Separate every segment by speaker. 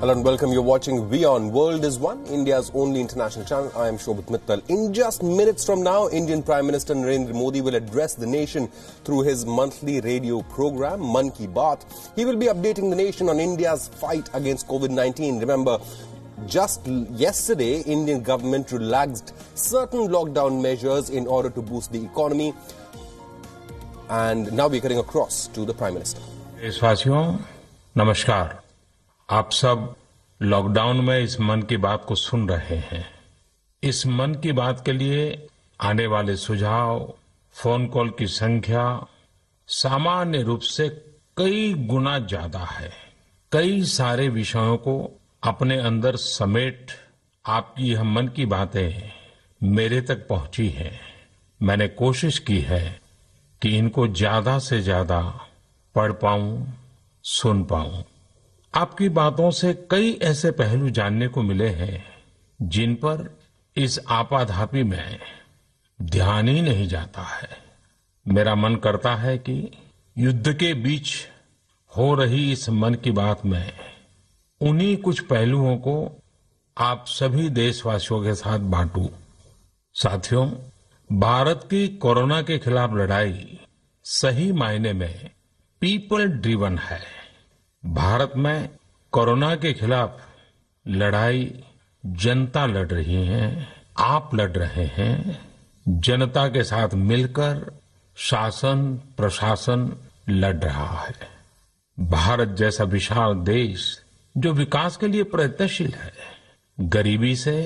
Speaker 1: Hello and welcome. You're watching V On. World is One, India's only international channel. I am Shobhit Mittal. In just minutes from now, Indian Prime Minister Narendra Modi will address the nation through his monthly radio program, Man Ki Baat. He will be updating the nation on India's fight against COVID-19. Remember, just yesterday, Indian government relaxed certain lockdown measures in order to boost the economy. And now we're cutting across to the Prime Minister.
Speaker 2: देशवासियों नमस्कार आप सब lockdown में इस मन की बात को सुन रहे हैं इस मन की बात के लिए आने वाले सुझाव फोन कॉल की संख्या सामान्य रूप से कई गुना ज्यादा है कई सारे विषयों को अपने अंदर समेट आपकी यह मन की बातें मेरे तक पहुंची हैं मैंने कोशिश की है कि इनको ज्यादा से ज्यादा पढ़ पाऊं सुन पाऊं आपकी बातों से कई ऐसे पहलू जानने को मिले हैं जिन पर इस आपाधापी में ध्यान ही नहीं जाता है मेरा मन करता है कि युद्ध के बीच हो रही इस मन की बात में उन्हीं कुछ पहलुओं को आप सभी देशवासियों के साथ बांटू साथियों भारत की कोरोना के खिलाफ लड़ाई सही मायने में पीपल ड्रिवन है भारत में कोरोना के खिलाफ लड़ाई जनता लड़ रही है आप लड़ रहे हैं जनता के साथ मिलकर शासन प्रशासन लड़ रहा है भारत जैसा विशाल देश जो विकास के लिए प्रयत्नशील है गरीबी से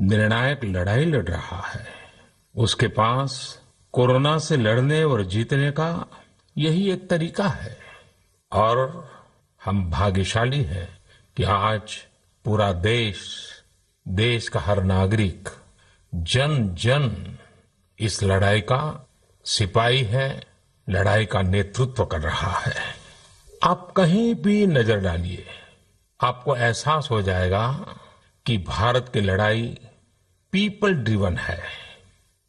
Speaker 2: निर्णायक लड़ाई लड़ रहा है उसके पास कोरोना से लड़ने और जीतने का यही एक तरीका है और हम भाग्यशाली हैं कि आज पूरा देश देश का हर नागरिक जन जन इस लड़ाई का सिपाही है लड़ाई का नेतृत्व कर रहा है आप कहीं भी नजर डालिए आपको एहसास हो जाएगा कि भारत की लड़ाई पीपल ड्रिवन है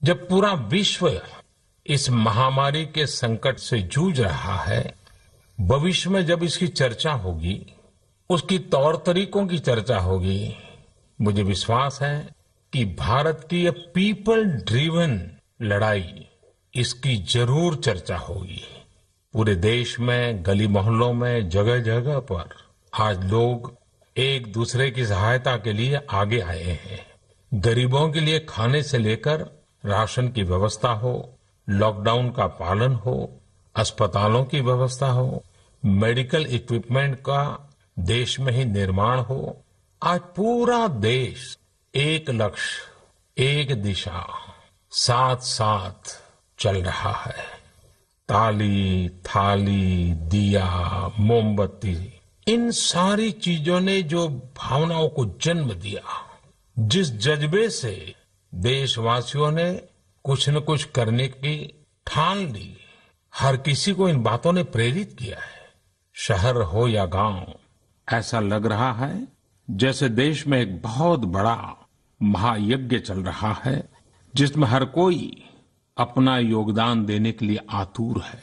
Speaker 2: जब पूरा विश्व इस महामारी के संकट से जूझ रहा है भविष्य में जब इसकी चर्चा होगी उसकी तौर तरीकों की चर्चा होगी मुझे विश्वास है कि भारत की ये पीपल ड्रीवन लड़ाई इसकी जरूर चर्चा होगी पूरे देश में गली मोहल्लों में जगह जगह पर आज लोग एक दूसरे की सहायता के लिए आगे आए हैं गरीबों के लिए खाने से लेकर राशन की व्यवस्था हो लॉकडाउन का पालन हो अस्पतालों की व्यवस्था हो मेडिकल इक्विपमेंट का देश में ही निर्माण हो आज पूरा देश एक लक्ष्य एक दिशा साथ साथ चल रहा है ताली थाली दिया मोमबत्ती इन सारी चीजों ने जो भावनाओं को जन्म दिया जिस जज्बे से देशवासियों ने कुछ न कुछ करने की ठान ली हर किसी को इन बातों ने प्रेरित किया है शहर हो या गांव ऐसा लग रहा है जैसे देश में एक बहुत बड़ा महायज्ञ चल रहा है जिसमें हर कोई अपना योगदान देने के लिए आतुर है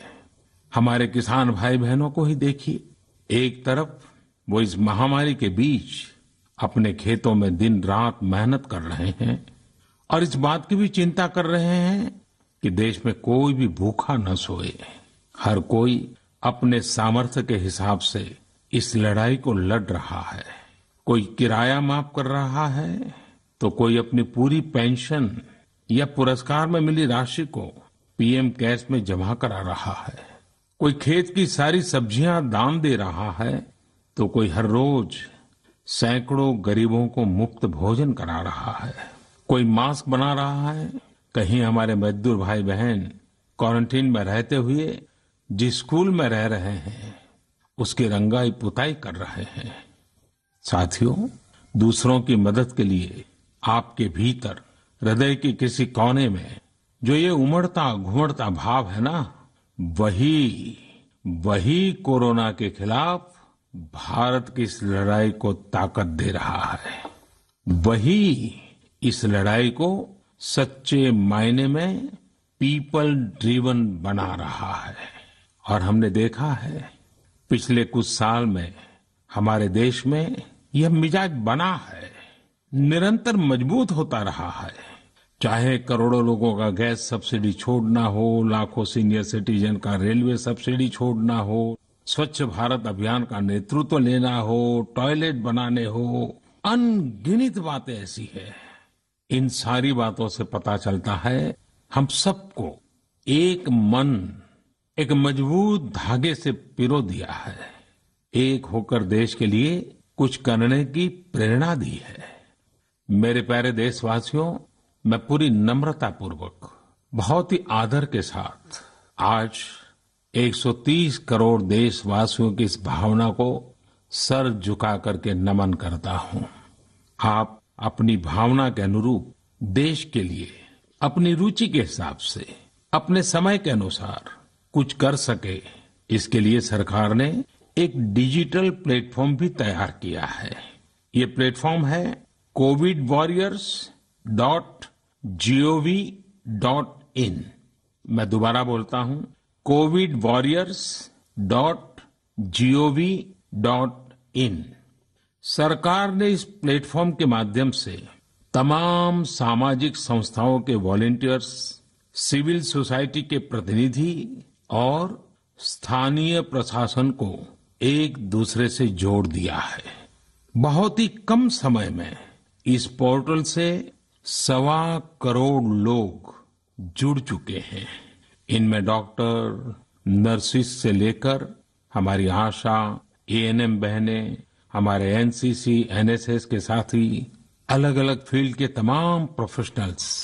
Speaker 2: हमारे किसान भाई बहनों को ही देखिए एक तरफ वो इस महामारी के बीच अपने खेतों में दिन रात मेहनत कर रहे हैं और इस बात की भी चिंता कर रहे हैं कि देश में कोई भी भूखा न सोए हर कोई अपने सामर्थ्य के हिसाब से इस लड़ाई को लड़ रहा है कोई किराया माफ कर रहा है तो कोई अपनी पूरी पेंशन या पुरस्कार में मिली राशि को पीएम कैश में जमा करा रहा है कोई खेत की सारी सब्जियां दान दे रहा है तो कोई हर रोज सैकड़ों गरीबों को मुफ्त भोजन करा रहा है कोई मास्क बना रहा है कहीं हमारे मजदूर भाई बहन क्वारंटीन में रहते हुए जिस स्कूल में रह रहे हैं उसकी रंगाई पुताई कर रहे हैं साथियों दूसरों की मदद के लिए आपके भीतर हृदय के किसी कोने में जो ये उमड़ता घुमड़ता भाव है ना वही वही कोरोना के खिलाफ भारत की इस लड़ाई को ताकत दे रहा है वही इस लड़ाई को सच्चे मायने में पीपल ड्रीवन बना रहा है और हमने देखा है पिछले कुछ साल में हमारे देश में यह मिजाज बना है निरंतर मजबूत होता रहा है चाहे करोड़ों लोगों का गैस सब्सिडी छोड़ना हो लाखों सीनियर सिटीजन का रेलवे सब्सिडी छोड़ना हो स्वच्छ भारत अभियान का नेतृत्व लेना हो टॉयलेट बनाने हो अनगिनत बातें ऐसी है इन सारी बातों से पता चलता है हम सबको एक मन एक मजबूत धागे से पिरो दिया है एक होकर देश के लिए कुछ करने की प्रेरणा दी है मेरे प्यारे देशवासियों मैं पूरी नम्रतापूर्वक बहुत ही आदर के साथ आज 130 करोड़ देशवासियों की इस भावना को सर झुका करके नमन करता हूं आप अपनी भावना के अनुरूप देश के लिए अपनी रुचि के हिसाब से अपने समय के अनुसार कुछ कर सके इसके लिए सरकार ने एक डिजिटल प्लेटफॉर्म भी तैयार किया है ये प्लेटफॉर्म है covid warriors dot G O V dot in मैं दोबारा बोलता हूं covid warriors dot G O V dot in सरकार ने इस प्लेटफॉर्म के माध्यम से तमाम सामाजिक संस्थाओं के वॉलेंटियर्स सिविल सोसाइटी के प्रतिनिधि और स्थानीय प्रशासन को एक दूसरे से जोड़ दिया है बहुत ही कम समय में इस पोर्टल से सवा करोड़ लोग जुड़ चुके हैं इनमें डॉक्टर नर्सिस से लेकर हमारी आशा एएनएम बहने हमारे एनसीसी एनएसएस के साथी अलग अलग फील्ड के तमाम प्रोफेशनल्स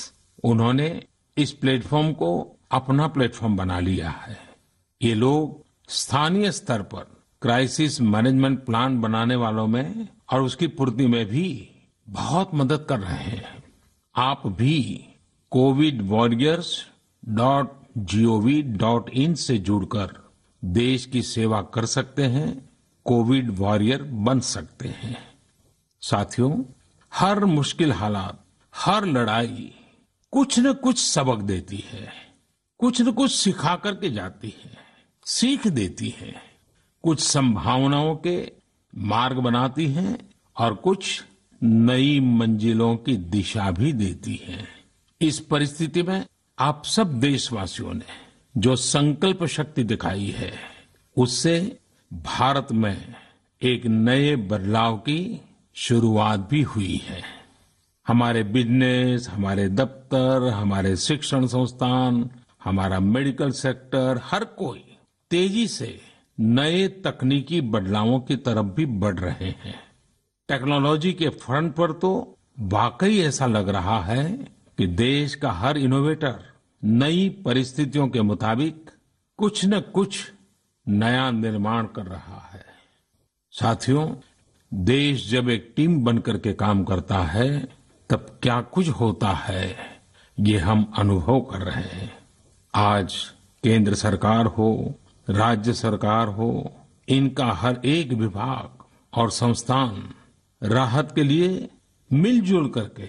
Speaker 2: उन्होंने इस प्लेटफॉर्म को अपना प्लेटफॉर्म बना लिया है ये लोग स्थानीय स्तर पर क्राइसिस मैनेजमेंट प्लान बनाने वालों में और उसकी पूर्ति में भी बहुत मदद कर रहे हैं आप भी covid warriors dot G O V dot in से जुड़कर देश की सेवा कर सकते हैं कोविड वॉरियर बन सकते हैं साथियों हर मुश्किल हालात हर लड़ाई कुछ न कुछ सबक देती है कुछ न कुछ सिखा करके जाती है सीख देती है कुछ संभावनाओं के मार्ग बनाती है और कुछ नई मंजिलों की दिशा भी देती है इस परिस्थिति में आप सब देशवासियों ने जो संकल्प शक्ति दिखाई है उससे भारत में एक नए बदलाव की शुरुआत भी हुई है हमारे बिजनेस हमारे दफ्तर हमारे शिक्षण संस्थान हमारा मेडिकल सेक्टर हर कोई तेजी से नए तकनीकी बदलावों की तरफ भी बढ़ रहे हैं टेक्नोलॉजी के फ्रंट पर तो वाकई ऐसा लग रहा है कि देश का हर इनोवेटर नई परिस्थितियों के मुताबिक कुछ न कुछ नया निर्माण कर रहा है साथियों देश जब एक टीम बनकर के काम करता है तब क्या कुछ होता है ये हम अनुभव कर रहे हैं आज केंद्र सरकार हो राज्य सरकार हो इनका हर एक विभाग और संस्थान राहत के लिए मिलजुल करके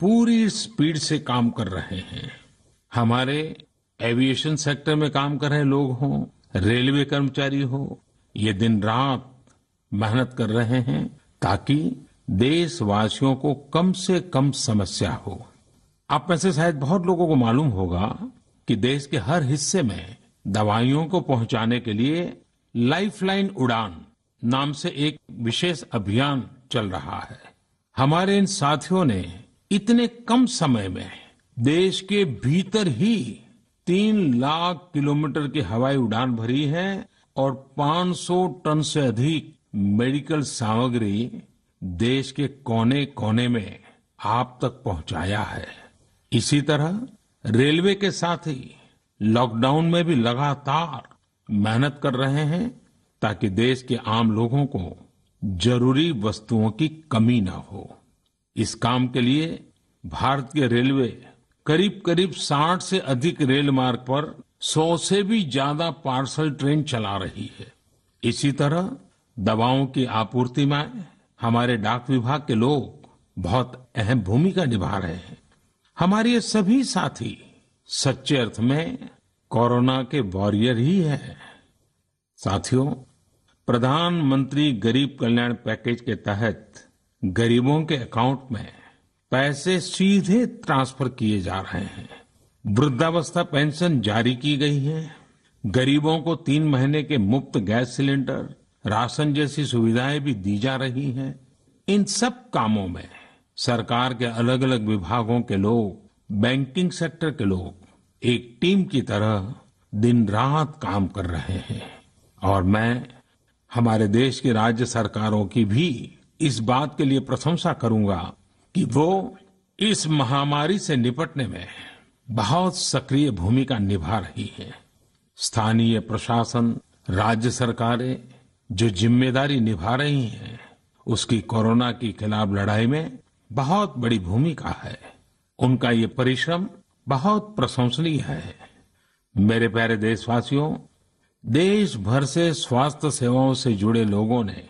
Speaker 2: पूरी स्पीड से काम कर रहे हैं हमारे एविएशन सेक्टर में काम कर रहे लोग हों रेलवे कर्मचारी हो ये दिन रात मेहनत कर रहे हैं ताकि देशवासियों को कम से कम समस्या हो आप में से शायद बहुत लोगों को मालूम होगा कि देश के हर हिस्से में दवाइयों को पहुंचाने के लिए लाइफलाइन उड़ान नाम से एक विशेष अभियान चल रहा है हमारे इन साथियों ने इतने कम समय में देश के भीतर ही तीन लाख किलोमीटर की हवाई उड़ान भरी है और 500 टन से अधिक मेडिकल सामग्री देश के कोने कोने में आप तक पहुंचाया है इसी तरह रेलवे के साथी लॉकडाउन में भी लगातार मेहनत कर रहे हैं ताकि देश के आम लोगों को जरूरी वस्तुओं की कमी न हो इस काम के लिए भारतीय रेलवे करीब करीब 60 से अधिक रेल मार्ग पर 100 से भी ज्यादा पार्सल ट्रेन चला रही है इसी तरह दवाओं की आपूर्ति में हमारे डाक विभाग के लोग बहुत अहम भूमिका निभा रहे हैं हमारे ये सभी साथी सच्चे अर्थ में कोरोना के वॉरियर ही है साथियों प्रधानमंत्री गरीब कल्याण पैकेज के तहत गरीबों के अकाउंट में पैसे सीधे ट्रांसफर किए जा रहे हैं वृद्धावस्था पेंशन जारी की गई है गरीबों को तीन महीने के मुफ्त गैस सिलेंडर राशन जैसी सुविधाएं भी दी जा रही हैं इन सब कामों में सरकार के अलग अलग विभागों के लोग बैंकिंग सेक्टर के लोग एक टीम की तरह दिन रात काम कर रहे हैं और मैं हमारे देश की राज्य सरकारों की भी इस बात के लिए प्रशंसा करूंगा कि वो इस महामारी से निपटने में बहुत सक्रिय भूमिका निभा रही है स्थानीय प्रशासन राज्य सरकारें जो जिम्मेदारी निभा रही हैं उसकी कोरोना के खिलाफ लड़ाई में बहुत बड़ी भूमिका है उनका ये परिश्रम बहुत प्रशंसनीय है मेरे प्यारे देश देशभर से स्वास्थ्य सेवाओं से जुड़े लोगों ने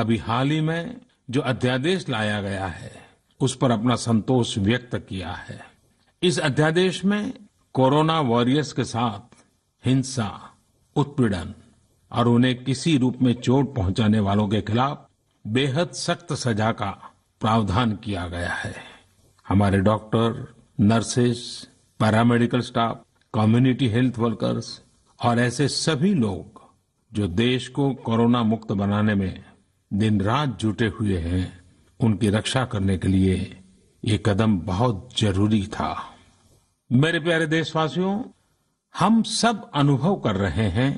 Speaker 2: अभी हाल ही में जो अध्यादेश लाया गया है उस पर अपना संतोष व्यक्त किया है इस अध्यादेश में कोरोना वॉरियर्स के साथ हिंसा उत्पीड़न और उन्हें किसी रूप में चोट पहुंचाने वालों के खिलाफ बेहद सख्त सजा का प्रावधान किया गया है हमारे doctor nurses paramedical staff community health workers और ऐसे सभी लोग जो देश को कोरोना मुक्त बनाने में दिन रात जुटे हुए हैं उनकी रक्षा करने के लिए ये कदम बहुत जरूरी था मेरे प्यारे देशवासियों हम सब अनुभव कर रहे हैं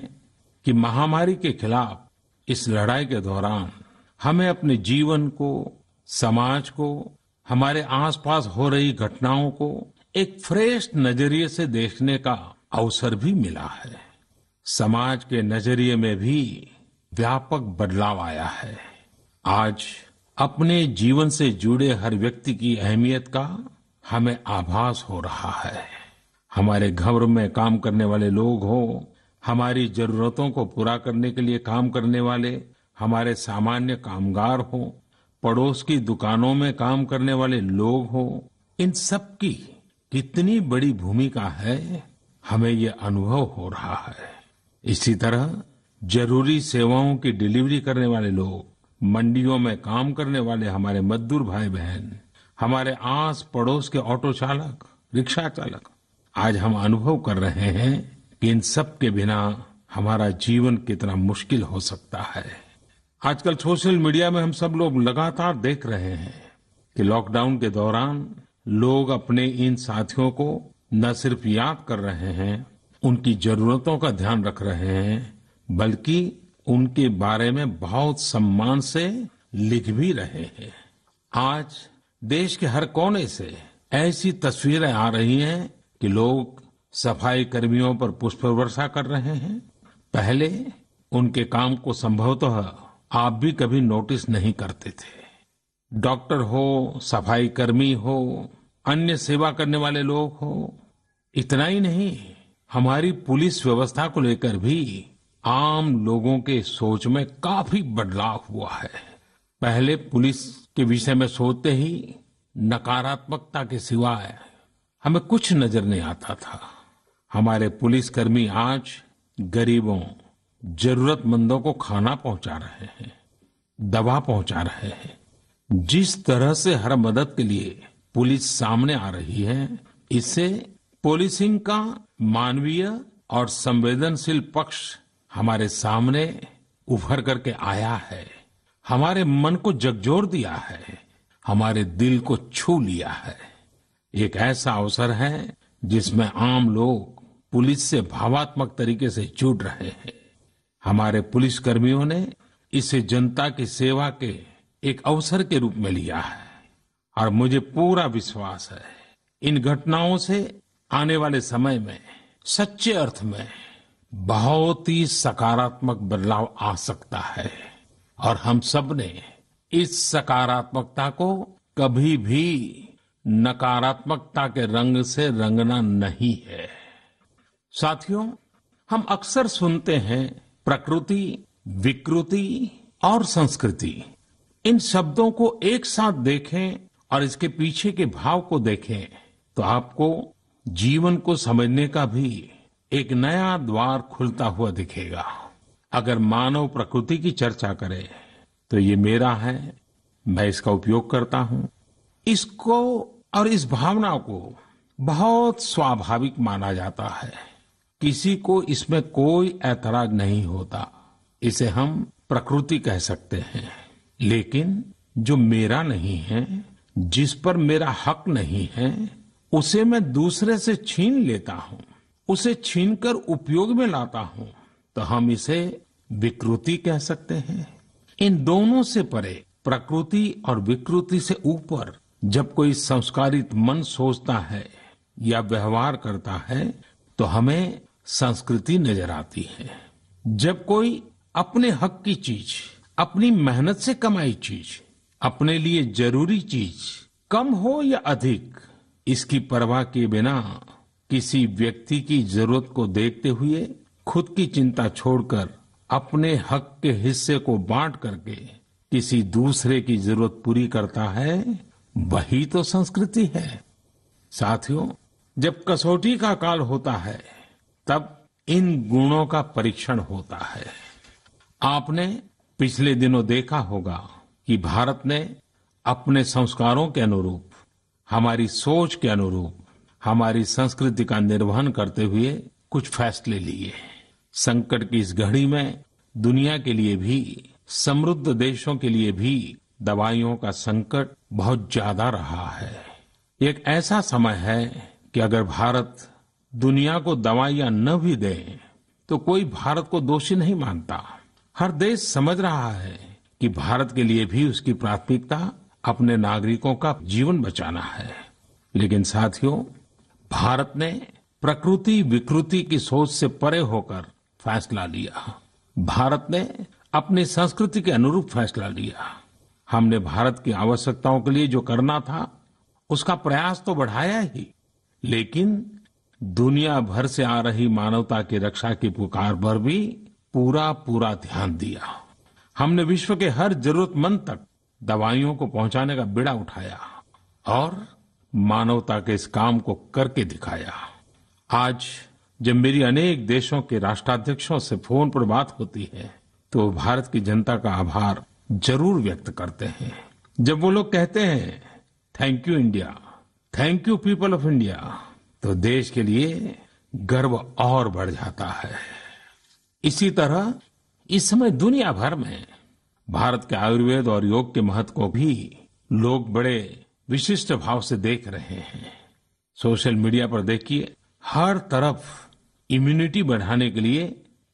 Speaker 2: कि महामारी के खिलाफ इस लड़ाई के दौरान हमें अपने जीवन को समाज को हमारे आसपास हो रही घटनाओं को एक फ्रेश नजरिए से देखने का अवसर भी मिला है समाज के नजरिए में भी व्यापक बदलाव आया है आज अपने जीवन से जुड़े हर व्यक्ति की अहमियत का हमें आभास हो रहा है हमारे घर में काम करने वाले लोग हो हमारी जरूरतों को पूरा करने के लिए काम करने वाले हमारे सामान्य कामगार हो पड़ोस की दुकानों में काम करने वाले लोग हों इन सबकी कितनी बड़ी भूमिका है हमें ये अनुभव हो रहा है इसी तरह जरूरी सेवाओं की डिलीवरी करने वाले लोग मंडियों में काम करने वाले हमारे मजदूर भाई बहन हमारे आस पड़ोस के ऑटो चालक रिक्शा चालक आज हम अनुभव कर रहे हैं कि इन सब के बिना हमारा जीवन कितना मुश्किल हो सकता है आजकल सोशल मीडिया में हम सब लोग लगातार देख रहे हैं कि लॉकडाउन के दौरान लोग अपने इन साथियों को न सिर्फ याद कर रहे हैं उनकी जरूरतों का ध्यान रख रहे हैं बल्कि उनके बारे में बहुत सम्मान से लिख भी रहे हैं आज देश के हर कोने से ऐसी तस्वीरें आ रही हैं कि लोग सफाई कर्मियों पर पुष्प वर्षा कर रहे हैं पहले उनके काम को संभवतः आप भी कभी नोटिस नहीं करते थे डॉक्टर हो सफाई कर्मी हो अन्य सेवा करने वाले लोग हो इतना ही नहीं हमारी पुलिस व्यवस्था को लेकर भी आम लोगों के सोच में काफी बदलाव हुआ है पहले पुलिस के विषय में सोचते ही नकारात्मकता के सिवाय हमें कुछ नजर नहीं आता था हमारे पुलिसकर्मी आज गरीबों जरूरतमंदों को खाना पहुंचा रहे हैं दवा पहुंचा रहे हैं जिस तरह से हर मदद के लिए पुलिस सामने आ रही है इससे पुलिसिंग का मानवीय और संवेदनशील पक्ष हमारे सामने उभर करके आया है हमारे मन को जगजोर दिया है हमारे दिल को छू लिया है एक ऐसा अवसर है जिसमें आम लोग पुलिस से भावात्मक तरीके से जुड़ रहे हैं हमारे पुलिसकर्मियों ने इसे जनता की सेवा के एक अवसर के रूप में लिया है और मुझे पूरा विश्वास है इन घटनाओं से आने वाले समय में सच्चे अर्थ में बहुत ही सकारात्मक बदलाव आ सकता है और हम सब ने इस सकारात्मकता को कभी भी नकारात्मकता के रंग से रंगना नहीं है साथियों हम अक्सर सुनते हैं प्रकृति विकृति और संस्कृति इन शब्दों को एक साथ देखें और इसके पीछे के भाव को देखें तो आपको जीवन को समझने का भी एक नया द्वार खुलता हुआ दिखेगा अगर मानव प्रकृति की चर्चा करें तो ये मेरा है मैं इसका उपयोग करता हूं इसको और इस भावना को बहुत स्वाभाविक माना जाता है किसी को इसमें कोई ऐतराज नहीं होता इसे हम प्रकृति कह सकते हैं लेकिन जो मेरा नहीं है जिस पर मेरा हक नहीं है उसे मैं दूसरे से छीन लेता हूं उसे छीनकर उपयोग में लाता हूं तो हम इसे विकृति कह सकते हैं इन दोनों से परे प्रकृति और विकृति से ऊपर जब कोई संस्कारित मन सोचता है या व्यवहार करता है तो हमें संस्कृति नजर आती है जब कोई अपने हक की चीज अपनी मेहनत से कमाई चीज अपने लिए जरूरी चीज कम हो या अधिक इसकी परवाह के बिना किसी व्यक्ति की जरूरत को देखते हुए खुद की चिंता छोड़कर अपने हक के हिस्से को बांट करके किसी दूसरे की जरूरत पूरी करता है वही तो संस्कृति है साथियों जब कसौटी का काल होता है तब इन गुणों का परीक्षण होता है आपने पिछले दिनों देखा होगा कि भारत ने अपने संस्कारों के अनुरूप हमारी सोच के अनुरूप हमारी संस्कृति का निर्वहन करते हुए कुछ फैसले लिए संकट की इस घड़ी में दुनिया के लिए भी समृद्ध देशों के लिए भी दवाइयों का संकट बहुत ज्यादा रहा है एक ऐसा समय है कि अगर भारत दुनिया को दवाइयां न भी दें तो कोई भारत को दोषी नहीं मानता हर देश समझ रहा है कि भारत के लिए भी उसकी प्राथमिकता अपने नागरिकों का जीवन बचाना है लेकिन साथियों भारत ने प्रकृति विकृति की सोच से परे होकर फैसला लिया भारत ने अपनी संस्कृति के अनुरूप फैसला लिया हमने भारत की आवश्यकताओं के लिए जो करना था उसका प्रयास तो बढ़ाया ही लेकिन दुनिया भर से आ रही मानवता की रक्षा की पुकार पर भी पूरा पूरा ध्यान दिया हमने विश्व के हर जरूरतमंद तक दवाइयों को पहुंचाने का बेड़ा उठाया और मानवता के इस काम को करके दिखाया आज जब मेरी अनेक देशों के राष्ट्राध्यक्षों से फोन पर बात होती है तो भारत की जनता का आभार जरूर व्यक्त करते हैं जब वो लोग कहते हैं thank you India thank you people of India तो देश के लिए गर्व और बढ़ जाता है इसी तरह इस समय दुनिया भर में भारत के आयुर्वेद और योग के महत्व को भी लोग बड़े विशिष्ट भाव से देख रहे हैं सोशल मीडिया पर देखिए हर तरफ इम्यूनिटी बढ़ाने के लिए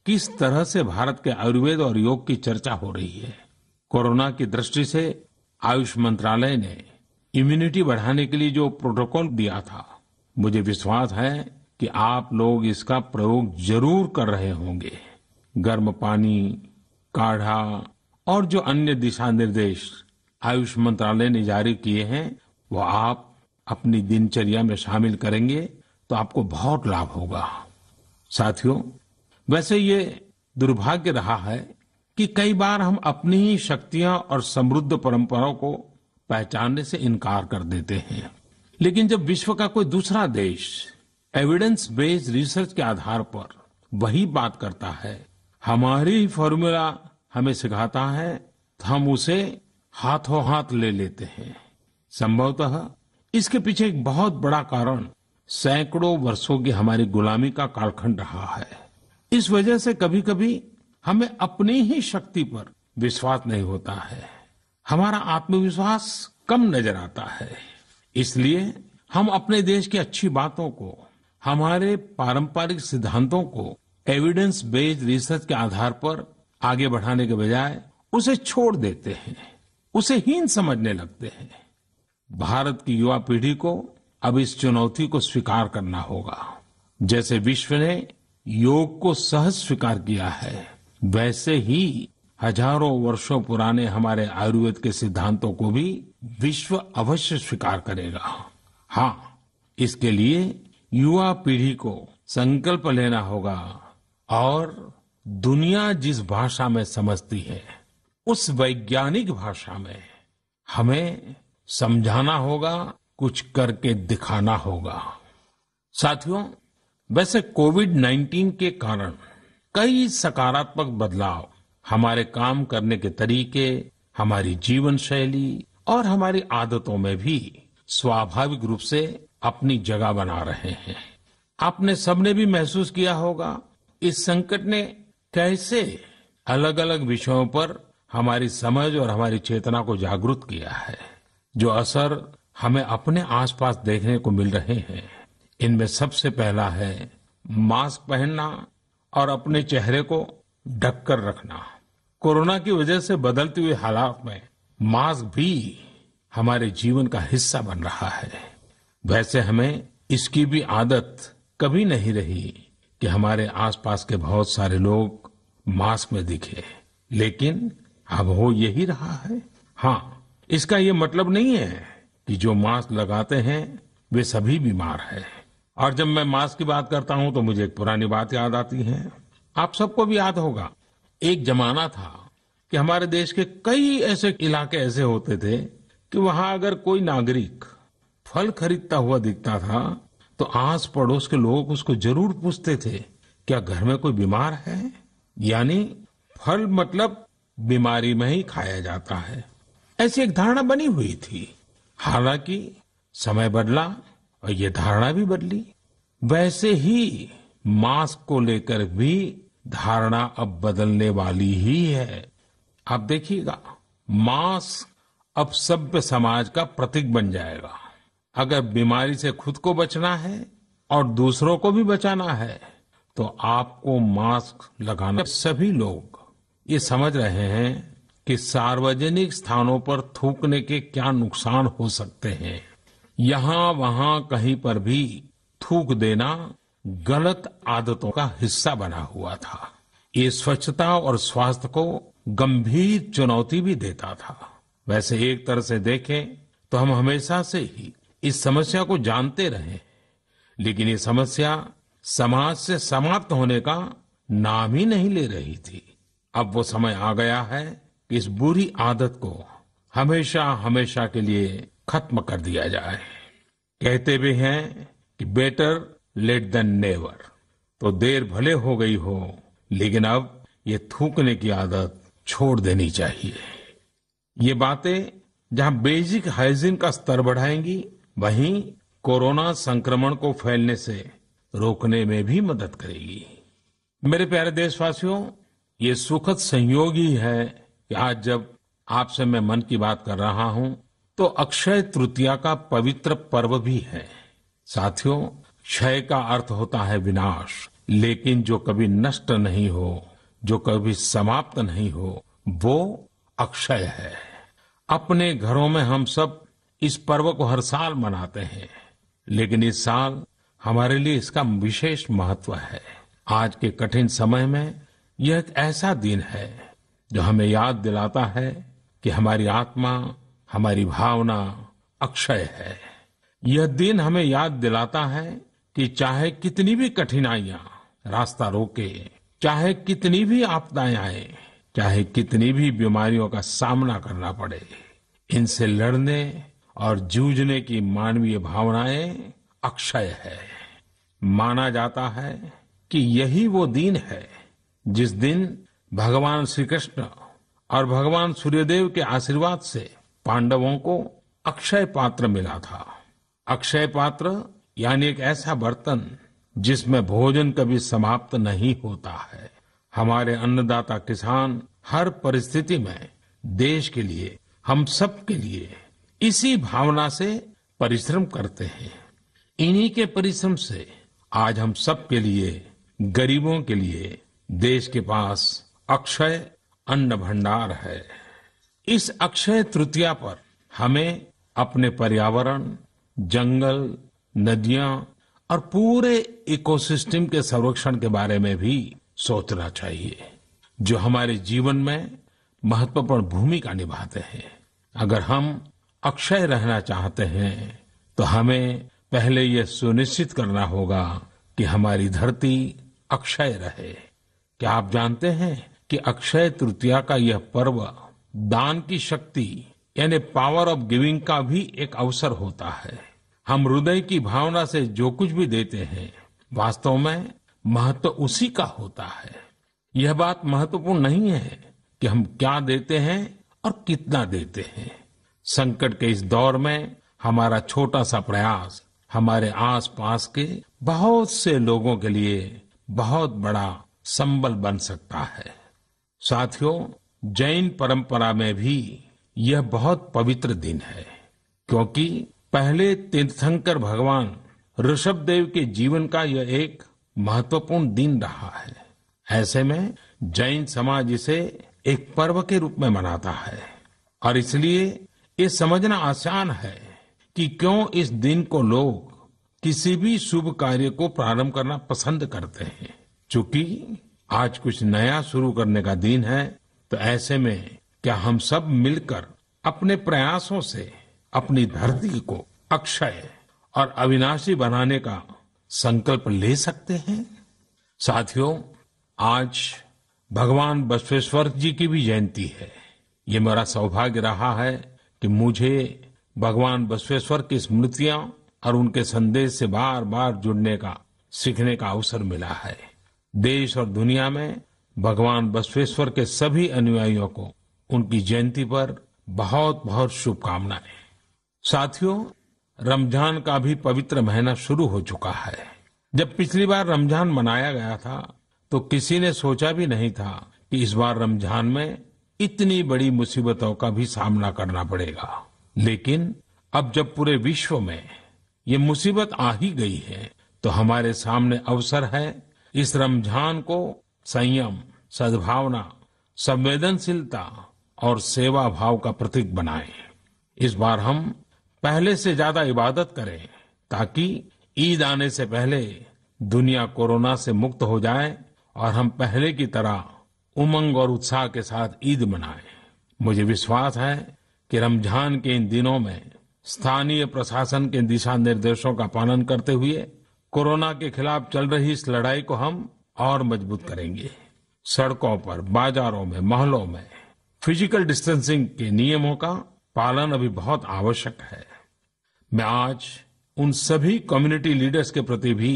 Speaker 2: किस तरह से भारत के आयुर्वेद और योग की चर्चा हो रही है कोरोना की दृष्टि से आयुष मंत्रालय ने इम्यूनिटी बढ़ाने के लिए जो प्रोटोकॉल दिया था मुझे विश्वास है कि आप लोग इसका प्रयोग जरूर कर रहे होंगे गर्म पानी काढ़ा और जो अन्य दिशा निर्देश आयुष मंत्रालय ने जारी किए हैं वो आप अपनी दिनचर्या में शामिल करेंगे तो आपको बहुत लाभ होगा साथियों वैसे ये दुर्भाग्य रहा है कि कई बार हम अपनी ही शक्तियां और समृद्ध परंपराओं को पहचानने से इनकार कर देते हैं लेकिन जब विश्व का कोई दूसरा देश एविडेंस बेस्ड रिसर्च के आधार पर वही बात करता है हमारी फॉर्मूला हमें सिखाता है तो हम उसे हाथों हाथ ले लेते हैं संभवतः इसके पीछे एक बहुत बड़ा कारण सैकड़ों वर्षों की हमारी गुलामी का कालखंड रहा है इस वजह से कभी कभी हमें अपनी ही शक्ति पर विश्वास नहीं होता है हमारा आत्मविश्वास कम नजर आता है इसलिए हम अपने देश की अच्छी बातों को हमारे पारंपरिक सिद्धांतों को एविडेंस बेस्ड रिसर्च के आधार पर आगे बढ़ाने के बजाय उसे छोड़ देते हैं उसे हीन समझने लगते हैं भारत की युवा पीढ़ी को अब इस चुनौती को स्वीकार करना होगा जैसे विश्व ने योग को सहज स्वीकार किया है वैसे ही हजारों वर्षों पुराने हमारे आयुर्वेद के सिद्धांतों को भी विश्व अवश्य स्वीकार करेगा हाँ इसके लिए युवा पीढ़ी को संकल्प लेना होगा और दुनिया जिस भाषा में समझती है उस वैज्ञानिक भाषा में हमें समझाना होगा कुछ करके दिखाना होगा साथियों वैसे कोविड 19 के कारण कई सकारात्मक बदलाव हमारे काम करने के तरीके हमारी जीवन शैली और हमारी आदतों में भी स्वाभाविक रूप से अपनी जगह बना रहे हैं आपने सबने भी महसूस किया होगा इस संकट ने कैसे अलग अलग विषयों पर हमारी समझ और हमारी चेतना को जागृत किया है जो असर हमें अपने आसपास देखने को मिल रहे हैं इनमें सबसे पहला है मास्क पहनना और अपने चेहरे को ढककर रखना कोरोना की वजह से बदलती हुई हालात में मास्क भी हमारे जीवन का हिस्सा बन रहा है वैसे हमें इसकी भी आदत कभी नहीं रही कि हमारे आसपास के बहुत सारे लोग मास्क में दिखे लेकिन अब हो यही रहा है हाँ इसका ये मतलब नहीं है कि जो मास्क लगाते हैं वे सभी बीमार हैं और जब मैं मास्क की बात करता हूं तो मुझे एक पुरानी बात याद आती है आप सबको भी याद होगा एक जमाना था कि हमारे देश के कई ऐसे इलाके ऐसे होते थे कि वहां अगर कोई नागरिक फल खरीदता हुआ दिखता था तो आस पड़ोस के लोग उसको जरूर पूछते थे क्या घर में कोई बीमार है यानी फल मतलब बीमारी में ही खाया जाता है ऐसी एक धारणा बनी हुई थी हालांकि समय बदला और ये धारणा भी बदली वैसे ही मास्क को लेकर भी धारणा अब बदलने वाली ही है आप देखिएगा मास्क अब सभ्य समाज का प्रतीक बन जाएगा अगर बीमारी से खुद को बचना है और दूसरों को भी बचाना है तो आपको मास्क लगाना सभी लोग ये समझ रहे हैं कि सार्वजनिक स्थानों पर थूकने के क्या नुकसान हो सकते हैं यहां वहां कहीं पर भी थूक देना गलत आदतों का हिस्सा बना हुआ था ये स्वच्छता और स्वास्थ्य को गंभीर चुनौती भी देता था वैसे एक तरह से देखें तो हम हमेशा से ही इस समस्या को जानते रहे लेकिन ये समस्या समाज से समाप्त होने का नाम ही नहीं ले रही थी अब वो समय आ गया है कि इस बुरी आदत को हमेशा हमेशा के लिए खत्म कर दिया जाए कहते भी हैं कि बेटर लेट देन नेवर तो देर भले हो गई हो लेकिन अब ये थूकने की आदत छोड़ देनी चाहिए ये बातें जहां बेसिक हाइजीन का स्तर बढ़ाएंगी वहीं कोरोना संक्रमण को फैलने से रोकने में भी मदद करेगी मेरे प्यारे देशवासियों ये सुखद संयोग ही है कि आज जब आपसे मैं मन की बात कर रहा हूं तो अक्षय तृतीया का पवित्र पर्व भी है साथियों क्षय का अर्थ होता है विनाश लेकिन जो कभी नष्ट नहीं हो जो कभी समाप्त नहीं हो वो अक्षय है अपने घरों में हम सब इस पर्व को हर साल मनाते हैं लेकिन इस साल हमारे लिए इसका विशेष महत्व है आज के कठिन समय में यह एक ऐसा दिन है जो हमें याद दिलाता है कि हमारी आत्मा हमारी भावना अक्षय है यह दिन हमें याद दिलाता है कि चाहे कितनी भी कठिनाइयां रास्ता रोके चाहे कितनी भी आपदाएं आए चाहे कितनी भी बीमारियों का सामना करना पड़े इनसे लड़ने और जूझने की मानवीय भावनाएं अक्षय है माना जाता है कि यही वो दिन है जिस दिन भगवान श्री कृष्ण और भगवान सूर्यदेव के आशीर्वाद से पांडवों को अक्षय पात्र मिला था अक्षय पात्र यानी एक ऐसा बर्तन जिसमें भोजन कभी समाप्त नहीं होता है हमारे अन्नदाता किसान हर परिस्थिति में देश के लिए हम सब के लिए इसी भावना से परिश्रम करते हैं इन्हीं के परिश्रम से आज हम सब के लिए गरीबों के लिए देश के पास अक्षय अन्न भंडार है इस अक्षय तृतीया पर हमें अपने पर्यावरण जंगल नदियां और पूरे इकोसिस्टम के संरक्षण के बारे में भी सोचना चाहिए जो हमारे जीवन में महत्वपूर्ण भूमिका निभाते हैं अगर हम अक्षय रहना चाहते हैं तो हमें पहले यह सुनिश्चित करना होगा कि हमारी धरती अक्षय रहे क्या आप जानते हैं कि अक्षय तृतीया का यह पर्व दान की शक्ति यानी पावर ऑफ गिविंग का भी एक अवसर होता है हम हृदय की भावना से जो कुछ भी देते हैं वास्तव में महत्व उसी का होता है यह बात महत्वपूर्ण नहीं है कि हम क्या देते हैं और कितना देते हैं संकट के इस दौर में हमारा छोटा सा प्रयास हमारे आसपास के बहुत से लोगों के लिए बहुत बड़ा संबल बन सकता है साथियों जैन परंपरा में भी यह बहुत पवित्र दिन है क्योंकि पहले तीर्थंकर भगवान ऋषभदेव के जीवन का यह एक महत्वपूर्ण दिन रहा है ऐसे में जैन समाज इसे एक पर्व के रूप में मनाता है और इसलिए ये समझना आसान है कि क्यों इस दिन को लोग किसी भी शुभ कार्य को प्रारंभ करना पसंद करते हैं चूंकि आज कुछ नया शुरू करने का दिन है तो ऐसे में क्या हम सब मिलकर अपने प्रयासों से अपनी धरती को अक्षय और अविनाशी बनाने का संकल्प ले सकते हैं साथियों आज भगवान बसवेश्वर जी की भी जयंती है ये मेरा सौभाग्य रहा है कि मुझे भगवान बसवेश्वर की स्मृतियां और उनके संदेश से बार बार जुड़ने का सीखने का अवसर मिला है देश और दुनिया में भगवान बसवेश्वर के सभी अनुयायियों को उनकी जयंती पर बहुत बहुत शुभकामनाएं साथियों रमजान का भी पवित्र महीना शुरू हो चुका है जब पिछली बार रमजान मनाया गया था तो किसी ने सोचा भी नहीं था कि इस बार रमजान में इतनी बड़ी मुसीबतों का भी सामना करना पड़ेगा लेकिन अब जब पूरे विश्व में ये मुसीबत आ ही गई है तो हमारे सामने अवसर है इस रमजान को संयम सद्भावना संवेदनशीलता और सेवा भाव का प्रतीक बनाएं। इस बार हम पहले से ज्यादा इबादत करें ताकि ईद आने से पहले दुनिया कोरोना से मुक्त हो जाए और हम पहले की तरह उमंग और उत्साह के साथ ईद मनाएं मुझे विश्वास है कि रमजान के इन दिनों में स्थानीय प्रशासन के दिशा निर्देशों का पालन करते हुए कोरोना के खिलाफ चल रही इस लड़ाई को हम और मजबूत करेंगे सड़कों पर बाजारों में मोहल्लों में फिजिकल डिस्टेंसिंग के नियमों का पालन अभी बहुत आवश्यक है मैं आज उन सभी कम्युनिटी लीडर्स के प्रति भी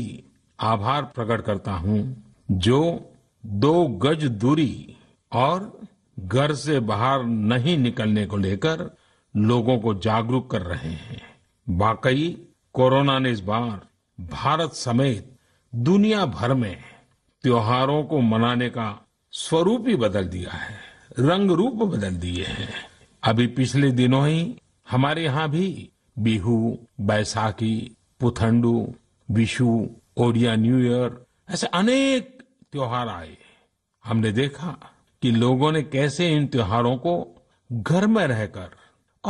Speaker 2: आभार प्रकट करता हूं जो दो गज दूरी और घर से बाहर नहीं निकलने को लेकर लोगों को जागरूक कर रहे हैं वाकई कोरोना ने इस बार भारत समेत दुनिया भर में त्योहारों को मनाने का स्वरूप ही बदल दिया है रंग रूप बदल दिए हैं अभी पिछले दिनों ही हमारे यहां भी बिहू बैसाखी पुथंडू विशु ओडिया न्यू ईयर ऐसे अनेक त्योहार आए हमने देखा कि लोगों ने कैसे इन त्योहारों को घर में रहकर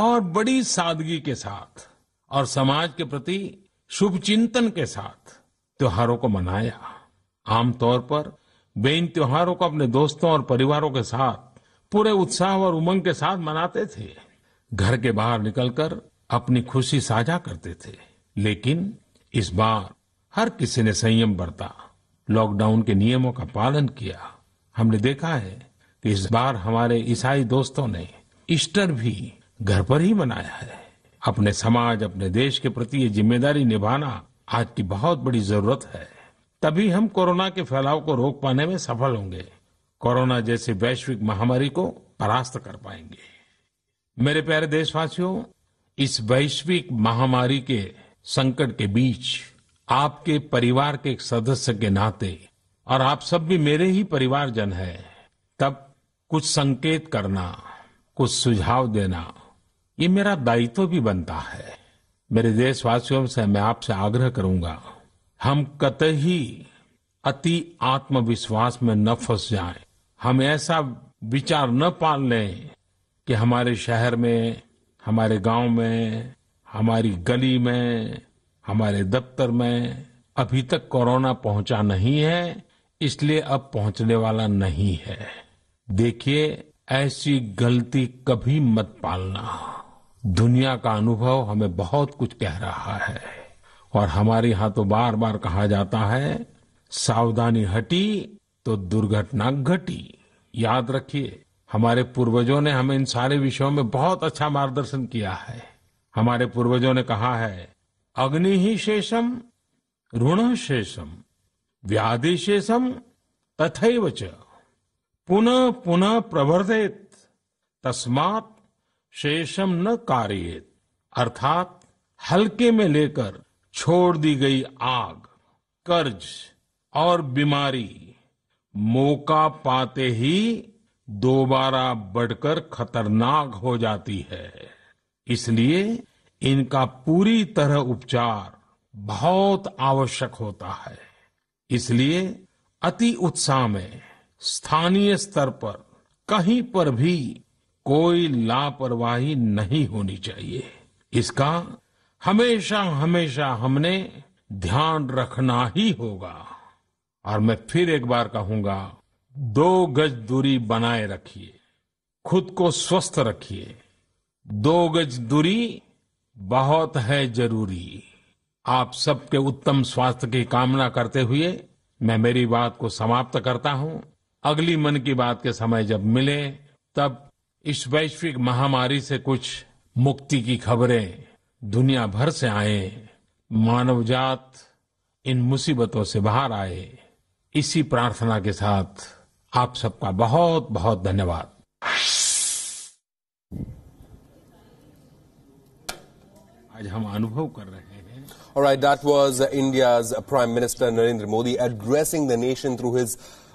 Speaker 2: और बड़ी सादगी के साथ और समाज के प्रति शुभ चिंतन के साथ त्योहारों को मनाया आमतौर पर वे इन त्योहारों को अपने दोस्तों और परिवारों के साथ पूरे उत्साह और उमंग के साथ मनाते थे घर के बाहर निकलकर अपनी खुशी साझा करते थे लेकिन इस बार हर किसी ने संयम बरता लॉकडाउन के नियमों का पालन किया हमने देखा है कि इस बार हमारे ईसाई दोस्तों ने ईस्टर भी घर पर ही मनाया है अपने समाज अपने देश के प्रति ये जिम्मेदारी निभाना आज की बहुत बड़ी जरूरत है तभी हम कोरोना के फैलाव को रोक पाने में सफल होंगे कोरोना जैसी वैश्विक महामारी को परास्त कर पाएंगे मेरे प्यारे देशवासियों इस वैश्विक महामारी के संकट के बीच आपके परिवार के एक सदस्य के नाते और आप सब भी मेरे ही परिवारजन हैं तब कुछ संकेत करना कुछ सुझाव देना ये मेरा दायित्व भी बनता है मेरे देशवासियों से मैं आपसे आग्रह करूंगा हम कतई अति आत्मविश्वास में न फंस जाएं हम ऐसा विचार न पाल लें कि हमारे शहर में हमारे गांव में हमारी गली में हमारे दफ्तर में अभी तक कोरोना पहुंचा नहीं है इसलिए अब पहुंचने वाला नहीं है देखिए ऐसी गलती कभी मत पालना दुनिया का अनुभव हमें बहुत कुछ कह रहा है और हमारे यहां तो बार बार कहा जाता है सावधानी हटी तो दुर्घटना घटी याद रखिए हमारे पूर्वजों ने हमें इन सारे विषयों में बहुत अच्छा मार्गदर्शन किया है हमारे पूर्वजों ने कहा है अग्नि ही शेषम ऋण शेषम व्याधि शेषम तथा च पुनः पुनः प्रवर्धित तस्मात शेषम न कार्येत अर्थात हल्के में लेकर छोड़ दी गई आग कर्ज और बीमारी मौका पाते ही दोबारा बढ़कर खतरनाक हो जाती है इसलिए इनका पूरी तरह उपचार बहुत आवश्यक होता है इसलिए अति उत्साह में स्थानीय स्तर पर कहीं पर भी कोई लापरवाही नहीं होनी चाहिए इसका हमेशा हमेशा हमने ध्यान रखना ही होगा और मैं फिर एक बार कहूंगा दो गज दूरी बनाए रखिए खुद को स्वस्थ रखिए दो गज दूरी बहुत है जरूरी आप सबके उत्तम स्वास्थ्य की कामना करते हुए मैं मेरी बात को समाप्त करता हूं अगली मन की बात के समय जब मिले तब इस वैश्विक महामारी से कुछ मुक्ति की खबरें दुनिया भर से आए मानव जात इन मुसीबतों से बाहर आए इसी प्रार्थना के साथ आप सबका बहुत बहुत धन्यवाद
Speaker 1: आज हम अनुभव कर रहे हैं All right, that was India's Prime Minister Narendra Modi addressing the nation through his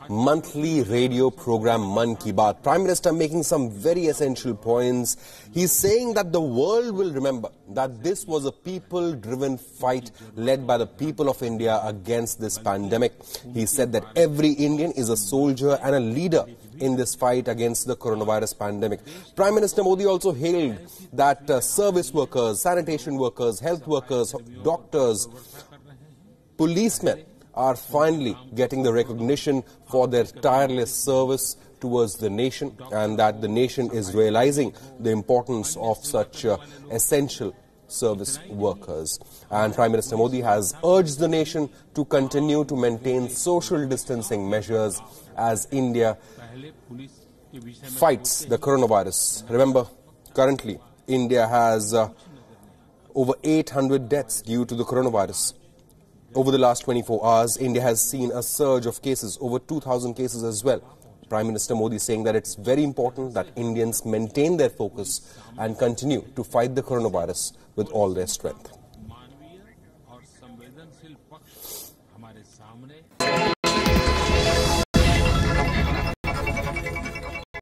Speaker 1: monthly radio program Man Ki Baat. Prime Minister making some very essential points. He's saying that the world will remember that this was a people-driven fight led by the people of India against this pandemic. He said that every Indian is a soldier and a leader in this fight against the coronavirus pandemic. Prime Minister Modi also hailed that uh, service workers, sanitation workers, health workers, doctors, policemen are finally getting the recognition for their tireless service towards the nation and that the nation is realizing the importance of such uh, essential service workers. And Prime Minister Modi has urged the nation to continue to maintain social distancing measures as India fights the coronavirus. Remember, currently, India has uh, over 800 deaths due to the coronavirus. Over the last 24 hours, India has seen a surge of cases, over 2,000 cases as well. Prime Minister Modi saying that it's very important that Indians maintain their focus and continue to fight the coronavirus with all their strength.